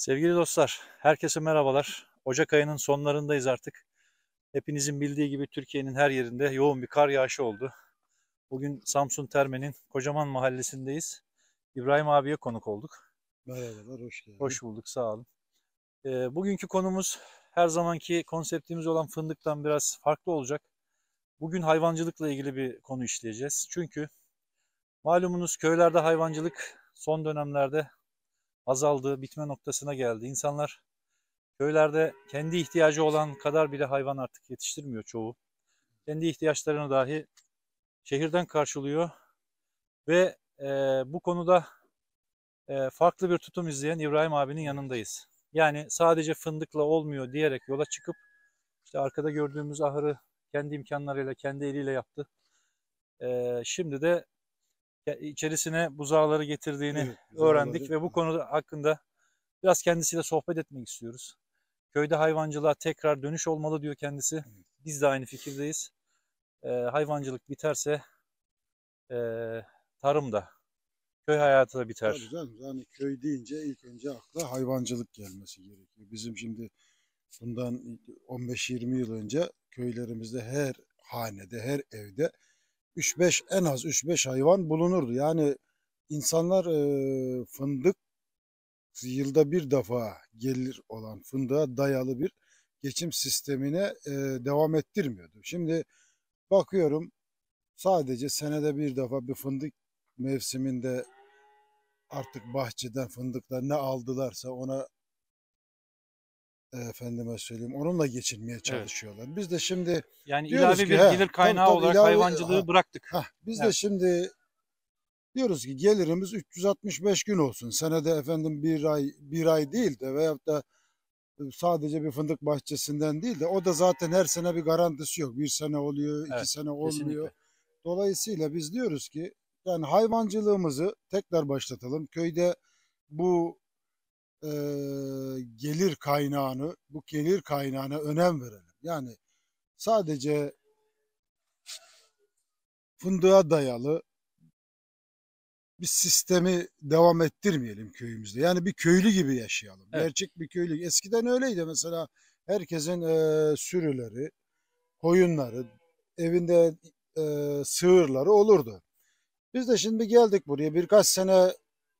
Sevgili dostlar, herkese merhabalar. Ocak ayının sonlarındayız artık. Hepinizin bildiği gibi Türkiye'nin her yerinde yoğun bir kar yağışı oldu. Bugün Samsun Terme'nin Kocaman Mahallesi'ndeyiz. İbrahim abiye konuk olduk. Merhabalar, hoş geldiniz. Hoş bulduk, sağ olun. E, bugünkü konumuz her zamanki konseptimiz olan fındıktan biraz farklı olacak. Bugün hayvancılıkla ilgili bir konu işleyeceğiz. Çünkü malumunuz köylerde hayvancılık son dönemlerde azaldı, bitme noktasına geldi. İnsanlar köylerde kendi ihtiyacı olan kadar bile hayvan artık yetiştirmiyor çoğu. Kendi ihtiyaçlarını dahi şehirden karşılıyor ve e, bu konuda e, farklı bir tutum izleyen İbrahim abinin yanındayız. Yani sadece fındıkla olmuyor diyerek yola çıkıp işte arkada gördüğümüz ahırı kendi imkanlarıyla, kendi eliyle yaptı. E, şimdi de içerisine buzağları getirdiğini evet, öğrendik ve bu konu hakkında biraz kendisiyle sohbet etmek istiyoruz. Köyde hayvancılığa tekrar dönüş olmalı diyor kendisi. Biz de aynı fikirdeyiz. Ee, hayvancılık biterse e, tarım da, köy hayatı da biter. Tabii canım, yani köy deyince ilk önce akla hayvancılık gelmesi gerekiyor. Bizim şimdi bundan 15-20 yıl önce köylerimizde her hanede, her evde 3-5 en az 3-5 hayvan bulunurdu. Yani insanlar e, fındık yılda bir defa gelir olan fındığa dayalı bir geçim sistemine e, devam ettirmiyordu. Şimdi bakıyorum sadece senede bir defa bir fındık mevsiminde artık bahçeden fındıklar ne aldılarsa ona efendime söyleyeyim onunla geçinmeye çalışıyorlar. Evet. Biz de şimdi yani ilave ki, bir he, gelir kaynağı tabii, olarak ilave, hayvancılığı ha, bıraktık. Ha, biz evet. de şimdi diyoruz ki gelirimiz 365 gün olsun. Senede efendim bir ay bir ay değil de veyahut da sadece bir fındık bahçesinden değil de o da zaten her sene bir garantisi yok. Bir sene oluyor, iki sene olmuyor. Kesinlikle. Dolayısıyla biz diyoruz ki yani hayvancılığımızı tekrar başlatalım. Köyde bu e, gelir kaynağını, bu gelir kaynağına önem verelim. Yani sadece fındığa dayalı bir sistemi devam ettirmeyelim köyümüzde. Yani bir köylü gibi yaşayalım. Evet. Gerçek bir köylü. Eskiden öyleydi mesela herkesin e, sürüleri, koyunları, evinde e, sığırları olurdu. Biz de şimdi geldik buraya birkaç sene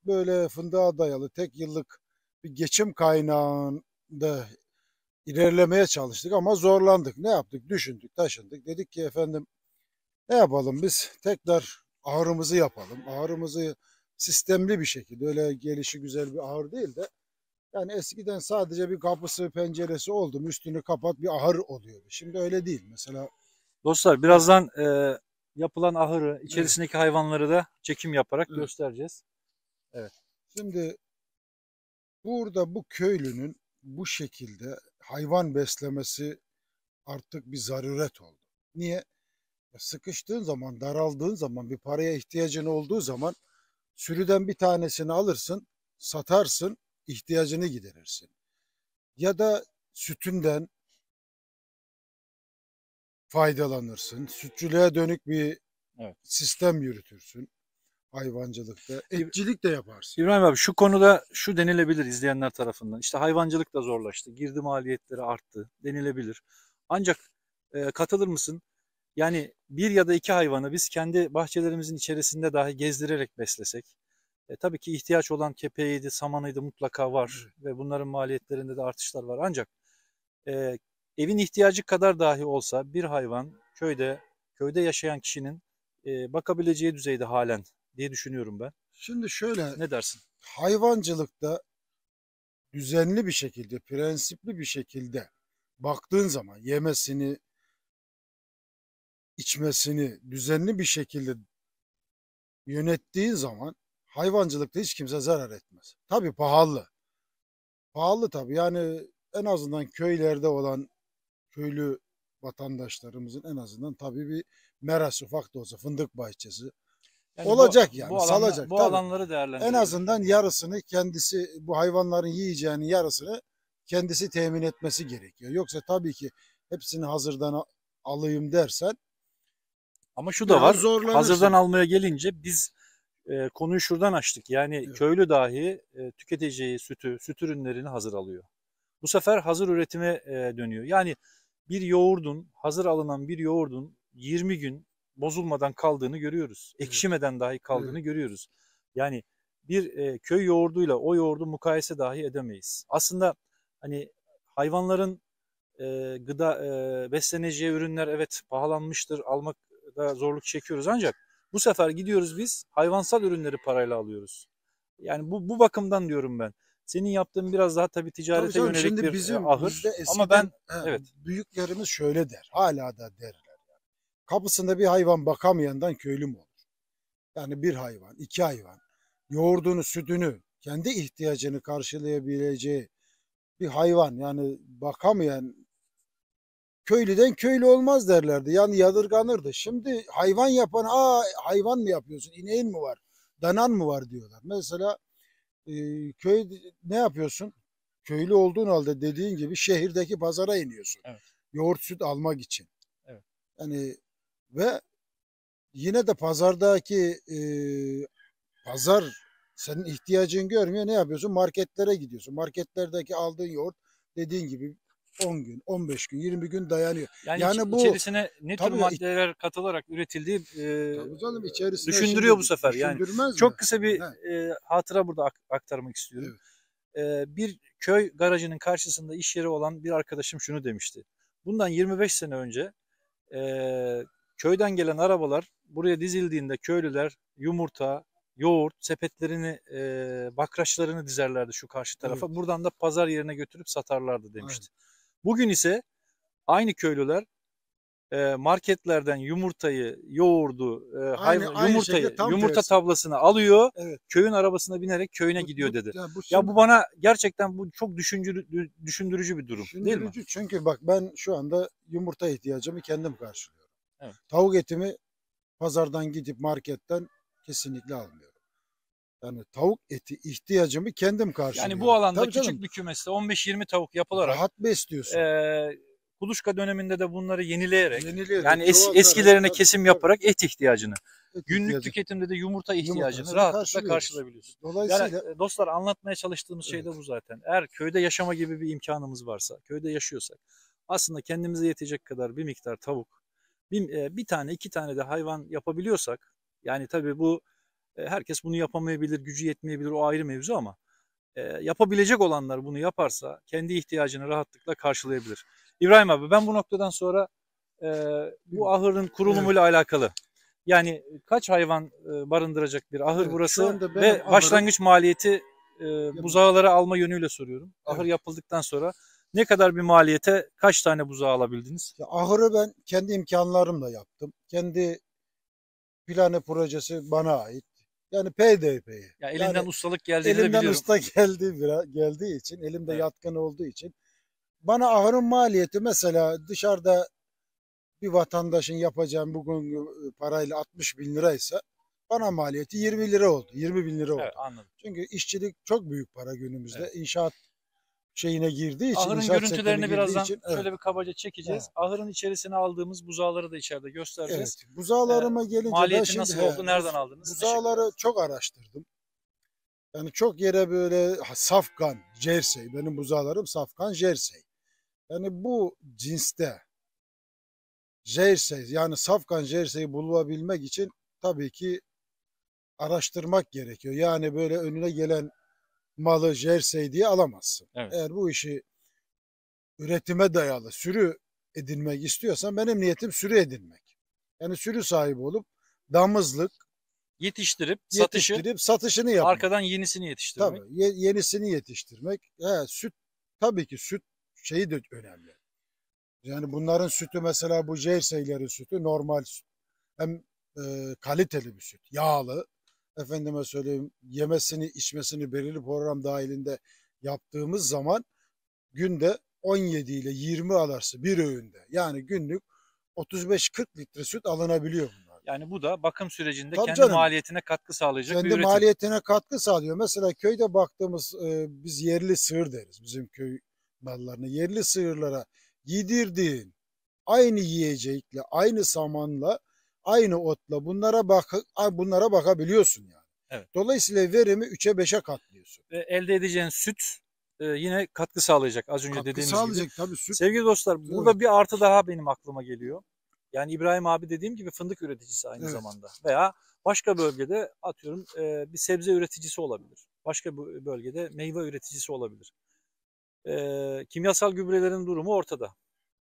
böyle fındığa dayalı tek yıllık bir geçim kaynağında ilerlemeye çalıştık ama zorlandık. Ne yaptık? Düşündük, taşındık. Dedik ki efendim ne yapalım biz? Tekrar ağrımızı yapalım. Ağrımızı sistemli bir şekilde öyle gelişi güzel bir ağır değil de yani eskiden sadece bir kapısı penceresi oldu üstünü kapat bir ahır oluyordu. Şimdi öyle değil. Mesela Dostlar birazdan e, yapılan ahırı içerisindeki evet. hayvanları da çekim yaparak evet. göstereceğiz. Evet. Şimdi Burada bu köylünün bu şekilde hayvan beslemesi artık bir zaruret oldu. Niye? Ya sıkıştığın zaman, daraldığın zaman, bir paraya ihtiyacın olduğu zaman sürüden bir tanesini alırsın, satarsın, ihtiyacını giderirsin. Ya da sütünden faydalanırsın. Sütçülüğe dönük bir evet. sistem yürütürsün hayvancılıkta, etçilik de yaparsın. İbrahim abi şu konuda şu denilebilir izleyenler tarafından. İşte hayvancılık da zorlaştı, girdi maliyetleri arttı denilebilir. Ancak e, katılır mısın? Yani bir ya da iki hayvanı biz kendi bahçelerimizin içerisinde dahi gezdirerek beslesek, e, tabii ki ihtiyaç olan kepeğiydi, samanıydı mutlaka var ve bunların maliyetlerinde de artışlar var. Ancak e, evin ihtiyacı kadar dahi olsa bir hayvan köyde köyde yaşayan kişinin e, bakabileceği düzeyde halen diye düşünüyorum ben. Şimdi şöyle Ne dersin? hayvancılıkta düzenli bir şekilde, prensipli bir şekilde baktığın zaman yemesini, içmesini düzenli bir şekilde yönettiğin zaman hayvancılıkta hiç kimse zarar etmez. Tabii pahalı. Pahalı tabii yani en azından köylerde olan köylü vatandaşlarımızın en azından tabii bir meras ufak da olsa fındık bahçesi, yani Olacak bu, yani bu alanla, salacak. Bu Tabii. alanları değerlendirecek. En azından yarısını kendisi bu hayvanların yiyeceğinin yarısını kendisi temin etmesi gerekiyor. Yoksa tabii ki hepsini hazırdan alayım dersen ama şu da var. Hazırdan almaya gelince biz e, konuyu şuradan açtık. Yani evet. köylü dahi e, tüketeceği sütü, süt ürünlerini hazır alıyor. Bu sefer hazır üretime e, dönüyor. Yani bir yoğurdun, hazır alınan bir yoğurdun 20 gün bozulmadan kaldığını görüyoruz. Ekşimeden dahi kaldığını evet. görüyoruz. Yani bir e, köy yoğurduyla o yoğurdu mukayese dahi edemeyiz. Aslında hani hayvanların e, gıda e, besleneceği ürünler evet pahalanmıştır. Almakta zorluk çekiyoruz ancak bu sefer gidiyoruz biz hayvansal ürünleri parayla alıyoruz. Yani bu bu bakımdan diyorum ben. Senin yaptığın biraz daha tabii ticarete tabii canım, yönelik şimdi bir e, bizim, ahır. Eskiden, ama ben he, evet. büyüklerimiz şöyle der. Hala da derler Kapısında bir hayvan bakamayandan köylü mü olur? Yani bir hayvan, iki hayvan, yoğurdunu, sütünü, kendi ihtiyacını karşılayabileceği bir hayvan yani bakamayan köylüden köylü olmaz derlerdi. Yani yadırganırdı. Şimdi hayvan yapan aa hayvan mı yapıyorsun? ineğin mi var? Danan mı var diyorlar. Mesela e, köy ne yapıyorsun? Köylü olduğun halde dediğin gibi şehirdeki pazara iniyorsun. Evet. Yoğurt süt almak için. Evet. Yani ve yine de pazardaki e, pazar senin ihtiyacın görmüyor. Ne yapıyorsun? Marketlere gidiyorsun. Marketlerdeki aldığın yoğurt dediğin gibi 10 gün, 15 gün, 20 gün dayanıyor. Yani, yani bu içerisine ne tür maddeler katılarak üretildiği e, canım, içerisine düşündürüyor bu sefer. Yani mi? çok kısa bir e, hatıra burada aktarmak istiyorum. Evet. E, bir köy garajının karşısında iş yeri olan bir arkadaşım şunu demişti. Bundan 25 sene önce e, köyden gelen arabalar buraya dizildiğinde köylüler yumurta, yoğurt sepetlerini, e, bakraçlarını dizerlerdi şu karşı tarafa. Evet. Buradan da pazar yerine götürüp satarlardı demişti. Evet. Bugün ise aynı köylüler e, marketlerden yumurtayı, yoğurdu, e, hayvan, aynı yumurtayı, yumurta tersi. tablasını alıyor. Evet. Köyün arabasına binerek köyüne bu, gidiyor dedi. Ya bu, şimdi, ya bu bana gerçekten bu çok düşündürücü, düşündürücü bir durum düşündürücü, değil mi? Çünkü bak ben şu anda yumurta ihtiyacımı kendim karşılıyorum. Evet. Tavuk etimi pazardan gidip marketten kesinlikle almıyorum. Yani tavuk eti ihtiyacımı kendim karşılıyorum. Yani bu alanda Tabii küçük canım, bir kümesle 15-20 tavuk yapılarak rahat besliyorsun. E, kuluçka döneminde de bunları yenileyerek, yenileyerek yani es, eskilerine kesim yaparak et ihtiyacını, et günlük ihtiyacı. tüketimde de yumurta ihtiyacını Yumurtasını rahatlıkla karşılayabiliyorsun. Dolayısıyla yani, e, dostlar anlatmaya çalıştığımız evet. şey de bu zaten. Eğer köyde yaşama gibi bir imkanımız varsa, köyde yaşıyorsak aslında kendimize yetecek kadar bir miktar tavuk, bir, e, bir tane iki tane de hayvan yapabiliyorsak yani tabii bu e, herkes bunu yapamayabilir, gücü yetmeyebilir o ayrı mevzu ama e, yapabilecek olanlar bunu yaparsa kendi ihtiyacını rahatlıkla karşılayabilir. İbrahim abi ben bu noktadan sonra bu ahırın kurulumuyla evet. alakalı yani kaç hayvan barındıracak bir ahır evet, burası ve ahırın... başlangıç maliyeti e, alma yönüyle soruyorum. Ahır evet. yapıldıktan sonra ne kadar bir maliyete kaç tane buzağı alabildiniz? Ya, ahırı ben kendi imkanlarımla yaptım. Kendi planı projesi bana ait. Yani PDP'ye. Ya elinden yani, ustalık geldiğini de biliyorum. Elimden usta geldi, biraz, geldiği için, elimde evet. yatkın olduğu için. Bana ahırın maliyeti mesela dışarıda bir vatandaşın yapacağım bugün e, parayla 60 bin liraysa bana maliyeti 20 lira oldu. 20 bin lira oldu. Evet, anladım. Çünkü işçilik çok büyük para günümüzde. Evet. İnşaat şeyine girdiği için. Ahırın görüntülerini birazdan için, evet. şöyle bir kabaca çekeceğiz. Evet. Ahırın içerisine aldığımız buzağları da içeride göstereceğiz. Evet. Buzağlarıma ee, gelince maliyeti şimdi, nasıl he, oldu, e, nereden aldınız? Buzağları çok araştırdım. Yani çok yere böyle safkan, jersey, benim buzağlarım safkan, jersey. Yani bu cinste jersey yani safkan jerseyi bulabilmek için tabii ki araştırmak gerekiyor. Yani böyle önüne gelen malı jersey diye alamazsın. Evet. Eğer bu işi üretime dayalı sürü edinmek istiyorsan benim niyetim sürü edinmek. Yani sürü sahibi olup damızlık yetiştirip, satışı, satışını yapmak. Arkadan yenisini yetiştirmek. Tabii ye, yenisini yetiştirmek. He, süt tabii ki süt şeyi de önemli. Yani bunların sütü mesela bu jerseylerin sütü normal süt. Hem e, kaliteli bir süt. Yağlı efendime söyleyeyim yemesini içmesini belirli program dahilinde yaptığımız zaman günde 17 ile 20 alarsı bir öğünde yani günlük 35-40 litre süt alınabiliyor bunlar. Yani bu da bakım sürecinde Tabii kendi canım, maliyetine katkı sağlayacak kendi bir üretim. maliyetine katkı sağlıyor. Mesela köyde baktığımız e, biz yerli sığır deriz bizim köy mallarını. Yerli sığırlara yedirdiğin aynı yiyecekle aynı samanla aynı otla bunlara bak bunlara bakabiliyorsun yani. Evet. Dolayısıyla verimi 3'e 5'e katlıyorsun. Ve elde edeceğin süt e, yine katkı sağlayacak az önce katkı dediğimiz sağlayacak, gibi. Tabii, süt. Sevgili dostlar evet. burada bir artı daha benim aklıma geliyor. Yani İbrahim abi dediğim gibi fındık üreticisi aynı evet. zamanda veya başka bölgede atıyorum e, bir sebze üreticisi olabilir. Başka bölgede meyve üreticisi olabilir. E, kimyasal gübrelerin durumu ortada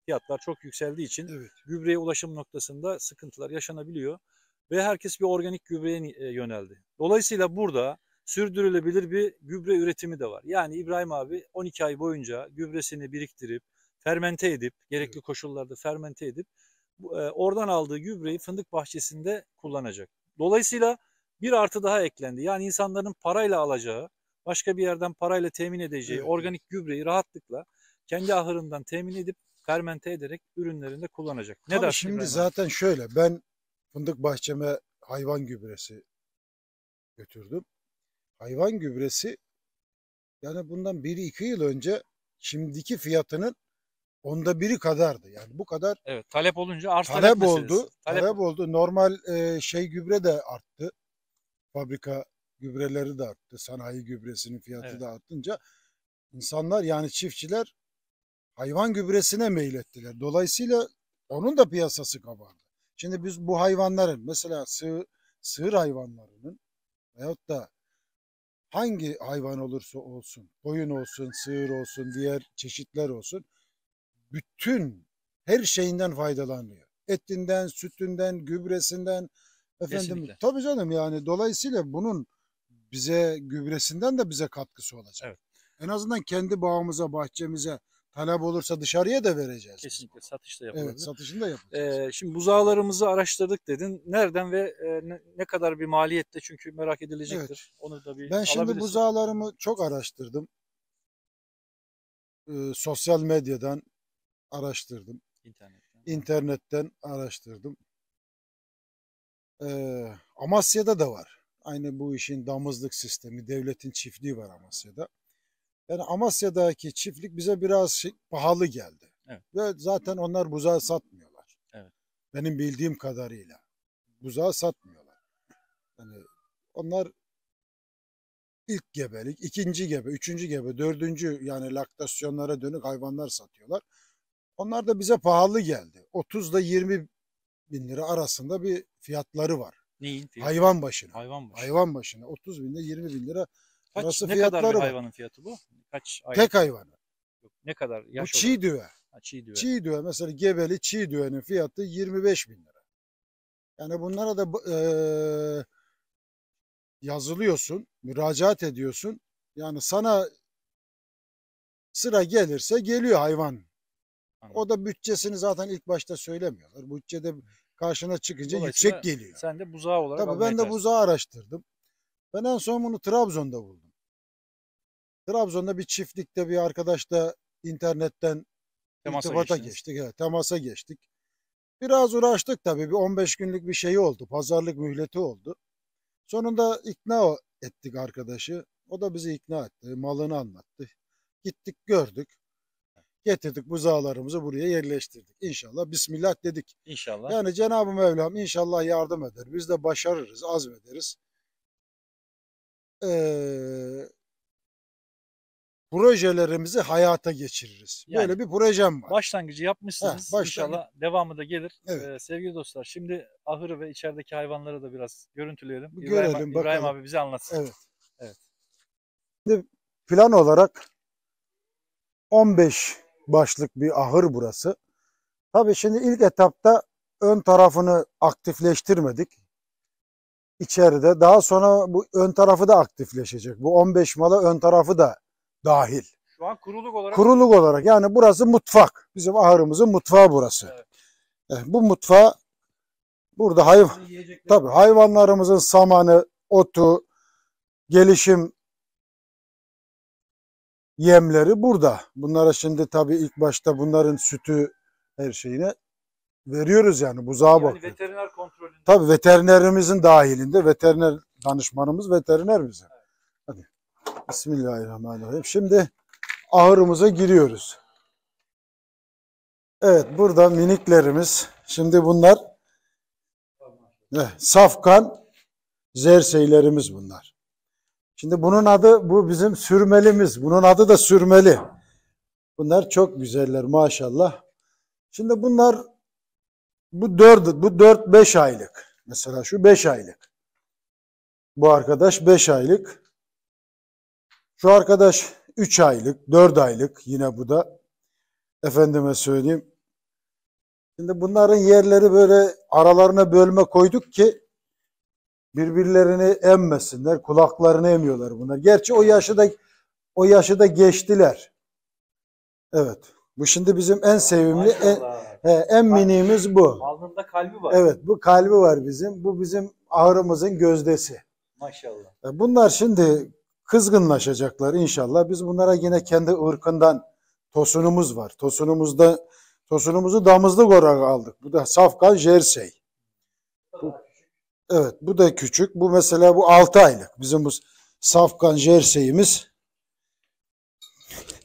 fiyatlar çok yükseldiği için evet. gübreye ulaşım noktasında sıkıntılar yaşanabiliyor. Ve herkes bir organik gübreye e, yöneldi. Dolayısıyla burada sürdürülebilir bir gübre üretimi de var. Yani İbrahim abi 12 ay boyunca gübresini biriktirip, fermente edip, gerekli evet. koşullarda fermente edip e, oradan aldığı gübreyi fındık bahçesinde kullanacak. Dolayısıyla bir artı daha eklendi. Yani insanların parayla alacağı, başka bir yerden parayla temin edeceği evet. organik gübreyi rahatlıkla kendi ahırından temin edip fermente ederek ürünlerinde kullanacak. Ne Tabii Şimdi İbrahim? zaten şöyle ben fındık bahçeme hayvan gübresi götürdüm. Hayvan gübresi yani bundan 1-2 yıl önce şimdiki fiyatının onda biri kadardı. Yani bu kadar Evet, talep olunca arz talep, talep oldu. Talep, talep oldu. Normal e, şey gübre de arttı. Fabrika gübreleri de arttı. Sanayi gübresinin fiyatı evet. da artınca insanlar yani çiftçiler hayvan gübresine meylettiler. Dolayısıyla onun da piyasası kabardı. Şimdi biz bu hayvanların mesela sığ, sığır hayvanlarının veyahut da hangi hayvan olursa olsun, koyun olsun, sığır olsun, diğer çeşitler olsun bütün her şeyinden faydalanıyor. Etinden, sütünden, gübresinden efendim Kesinlikle. tabii canım yani dolayısıyla bunun bize gübresinden de bize katkısı olacak. Evet. En azından kendi bağımıza, bahçemize Talep olursa dışarıya da vereceğiz. Kesinlikle satış da yapılabilir. Evet satışını da yapacağız. Ee, şimdi buzağlarımızı araştırdık dedin. Nereden ve e, ne, ne kadar bir maliyette çünkü merak edilecektir. Evet. Onu da bir Ben şimdi buzağlarımı çok araştırdım. Ee, sosyal medyadan araştırdım. İnternetten. İnternetten araştırdım. Ee, Amasya'da da var. Aynı bu işin damızlık sistemi, devletin çiftliği var Amasya'da. Yani Amasya'daki çiftlik bize biraz şey, pahalı geldi. Evet. Ve zaten onlar buzağı satmıyorlar. Evet. Benim bildiğim kadarıyla. Buzağı satmıyorlar. Yani onlar ilk gebelik, ikinci gebe, üçüncü gebe, dördüncü yani laktasyonlara dönük hayvanlar satıyorlar. Onlar da bize pahalı geldi. 30 ile 20 bin lira arasında bir fiyatları var. Neyin fiyatı? Hayvan başına. Hayvan başına. Hayvan başına. 30 bin ile 20 bin lira Kaç, arası ne fiyatları kadar bir hayvanın fiyatı bu? kaç ay? Tek hayvanı. Yok, ne kadar? Yaş Bu çiğ olarak? düve. Ha, çiğ düve. Çiğ düve mesela gebeli çiğ düvenin fiyatı 25 bin lira. Yani bunlara da e, yazılıyorsun, müracaat ediyorsun. Yani sana sıra gelirse geliyor hayvan. Anladım. O da bütçesini zaten ilk başta söylemiyorlar. Bütçede karşına çıkınca yüksek geliyor. Sen de buzağı olarak Tabii ben de buzağı araştırdım. Ben en son bunu Trabzon'da buldum. Trabzon'da bir çiftlikte bir arkadaşla internetten temasa geçtik. Evet, temasa geçtik. Biraz uğraştık tabii. Bir 15 günlük bir şey oldu. Pazarlık mühleti oldu. Sonunda ikna ettik arkadaşı. O da bizi ikna etti. Malını anlattı. Gittik gördük. Getirdik buzağlarımızı buraya yerleştirdik. İnşallah Bismillah dedik. İnşallah. Yani Cenab-ı Mevlam inşallah yardım eder. Biz de başarırız, azmederiz. Ee, projelerimizi hayata geçiririz. Yani, Böyle bir projem var. Başlangıcı yapmışsınız. Heh, başlangı... İnşallah devamı da gelir. Evet. Ee, sevgili dostlar şimdi ahırı ve içerideki hayvanları da biraz görüntüleyelim. Bir görelim, İbrahim, bakalım. İbrahim abi bize anlatsın. Evet. evet. Şimdi plan olarak 15 başlık bir ahır burası. Tabii şimdi ilk etapta ön tarafını aktifleştirmedik içeride. Daha sonra bu ön tarafı da aktifleşecek. Bu 15 mala ön tarafı da dahil. Şu an kuruluk olarak? Kuruluk olarak yani burası mutfak. Bizim ahırımızın mutfağı burası. Evet. Yani eh, bu mutfağı burada hayvan tabii hayvanlarımızın samanı, otu, gelişim yemleri burada. Bunlara şimdi tabii ilk başta bunların sütü her şeyine veriyoruz yani buzağa yani bakıyoruz. veteriner kontrolünde. Tabii veterinerimizin dahilinde veteriner danışmanımız veterinerimiz. Evet. Bismillahirrahmanirrahim. Şimdi ahırımıza giriyoruz. Evet burada miniklerimiz. Şimdi bunlar eh, safkan zerseylerimiz bunlar. Şimdi bunun adı bu bizim sürmelimiz. Bunun adı da sürmeli. Bunlar çok güzeller maşallah. Şimdi bunlar bu dört bu dört beş aylık. Mesela şu beş aylık. Bu arkadaş beş aylık. Şu arkadaş 3 aylık, 4 aylık yine bu da. Efendime söyleyeyim. Şimdi bunların yerleri böyle aralarına bölme koyduk ki birbirlerini emmesinler, kulaklarını emiyorlar bunlar. Gerçi o yaşı da o yaşı da geçtiler. Evet. Bu şimdi bizim en sevimli, en, he, en minimiz bu. Alnında kalbi var. Evet, bu kalbi var bizim. Bu bizim ağrımızın gözdesi. Maşallah. E, bunlar şimdi kızgınlaşacaklar inşallah. Biz bunlara yine kendi ırkından tosunumuz var. Tosunumuzda tosunumuzu damızlık olarak aldık. Bu da Safkan Jersey. evet bu da küçük. Bu mesela bu 6 aylık. Bizim bu Safkan Jersey'imiz.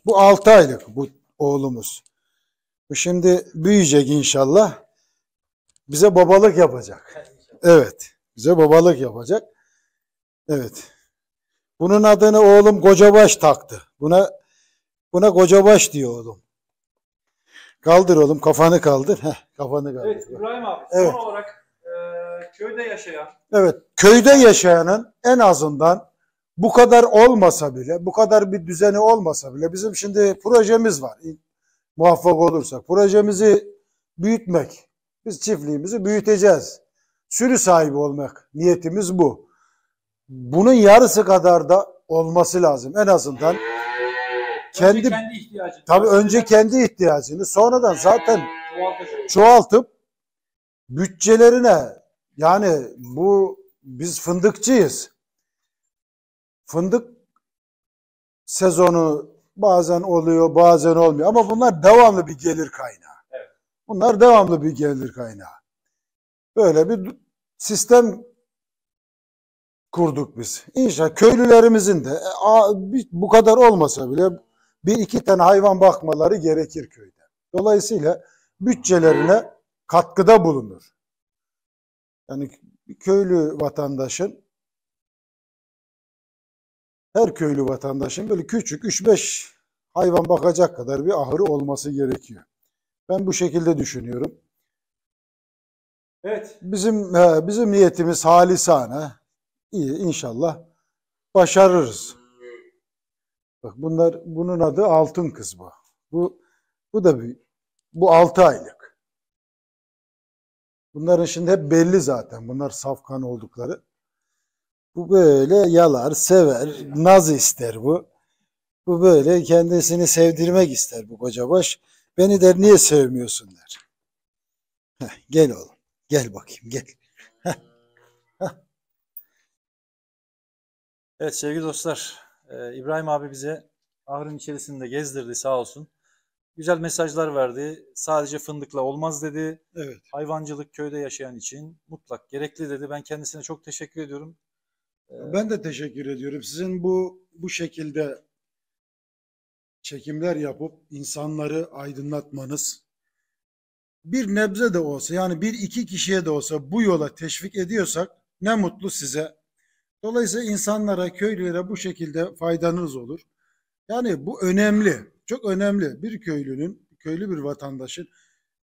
Bu 6 aylık bu oğlumuz. Bu şimdi büyüyecek inşallah. Bize babalık yapacak. Evet. Bize babalık yapacak. Evet. Bunun adını oğlum Gocabaş taktı. Buna buna Gocabaş diyor oğlum. Kaldır oğlum kafanı kaldır. Heh, kafanı kaldır. Evet İbrahim abi evet. son olarak e, köyde yaşayan. Evet köyde yaşayanın en azından bu kadar olmasa bile bu kadar bir düzeni olmasa bile bizim şimdi projemiz var. Muvaffak olursak projemizi büyütmek. Biz çiftliğimizi büyüteceğiz. Sürü sahibi olmak niyetimiz bu bunun yarısı kadar da olması lazım en azından. Kendi, önce kendi ihtiyacını. Tabii önce kendi ihtiyacını sonradan zaten çoğaltıp, çoğaltıp bütçelerine yani bu biz fındıkçıyız. Fındık sezonu bazen oluyor bazen olmuyor ama bunlar devamlı bir gelir kaynağı. Evet. Bunlar devamlı bir gelir kaynağı. Böyle bir sistem kurduk biz. İnşallah köylülerimizin de e, bu kadar olmasa bile bir iki tane hayvan bakmaları gerekir köyde. Dolayısıyla bütçelerine katkıda bulunur. Yani köylü vatandaşın her köylü vatandaşın böyle küçük 3-5 hayvan bakacak kadar bir ahırı olması gerekiyor. Ben bu şekilde düşünüyorum. Evet. Bizim e, bizim niyetimiz halisane iyi inşallah başarırız. Bak bunlar bunun adı altın kız Bu bu bu da bir bu 6 aylık. Bunların şimdi hep belli zaten. Bunlar safkan oldukları. Bu böyle yalar, sever, naz ister bu. Bu böyle kendisini sevdirmek ister bu kocabaş. Beni der niye sevmiyorsun der. Heh, gel oğlum. Gel bakayım gel. Evet sevgili dostlar, e, İbrahim abi bize ahırın içerisinde gezdirdi sağ olsun. Güzel mesajlar verdi. Sadece fındıkla olmaz dedi. Evet. Hayvancılık köyde yaşayan için mutlak gerekli dedi. Ben kendisine çok teşekkür ediyorum. E, ben de teşekkür ediyorum. Sizin bu bu şekilde çekimler yapıp insanları aydınlatmanız bir nebze de olsa yani bir iki kişiye de olsa bu yola teşvik ediyorsak ne mutlu size. Dolayısıyla insanlara, köylülere bu şekilde faydanız olur. Yani bu önemli, çok önemli. Bir köylünün, köylü bir vatandaşın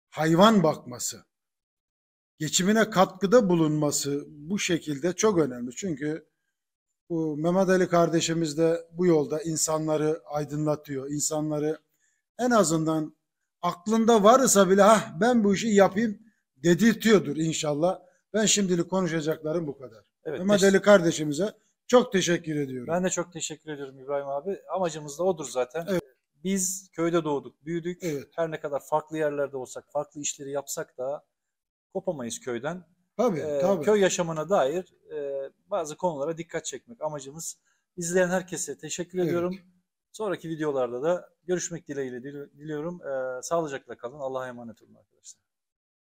hayvan bakması, geçimine katkıda bulunması bu şekilde çok önemli. Çünkü bu Mehmet Ali kardeşimiz de bu yolda insanları aydınlatıyor. İnsanları en azından aklında varsa bile ah ben bu işi yapayım dedirtiyordur inşallah. Ben şimdilik konuşacaklarım bu kadar. Evet, Ömer Deli kardeşimize çok teşekkür ediyorum. Ben de çok teşekkür ediyorum İbrahim abi. Amacımız da odur zaten. Evet. Biz köyde doğduk, büyüdük. Evet. Her ne kadar farklı yerlerde olsak, farklı işleri yapsak da kopamayız köyden. Tabii, ee, tabii. Köy yaşamına dair e, bazı konulara dikkat çekmek amacımız. İzleyen herkese teşekkür evet. ediyorum. Sonraki videolarda da görüşmek dileğiyle diliyorum. Ee, sağlıcakla kalın. Allah'a emanet olun.